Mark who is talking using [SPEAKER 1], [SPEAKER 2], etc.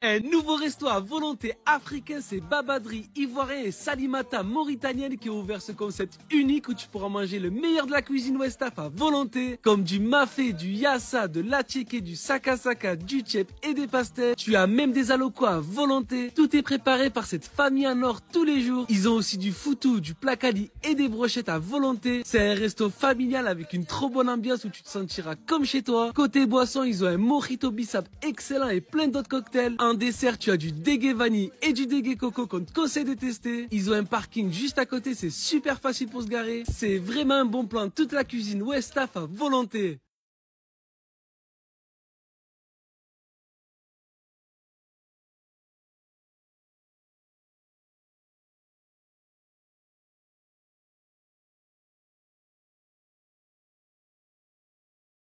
[SPEAKER 1] Un nouveau resto à volonté africain, c'est Babadri, Ivoirien et Salimata, Mauritanienne, qui ont ouvert ce concept unique où tu pourras manger le meilleur de la cuisine Af à volonté, comme du mafé, du yassa, de l'attiéké, du sakasaka, du tchep et des pastels. Tu as même des alokos à volonté. Tout est préparé par cette famille en or tous les jours. Ils ont aussi du foutou, du placali et des brochettes à volonté. C'est un resto familial avec une trop bonne ambiance où tu te sentiras comme chez toi. Côté boisson, ils ont un mojito bisap excellent et plein d'autres cocktails un dessert, tu as du vanille et du dégué Coco qu'on te conseille de tester. Ils ont un parking juste à côté, c'est super facile pour se garer. C'est vraiment un bon plan, toute la cuisine staff à volonté.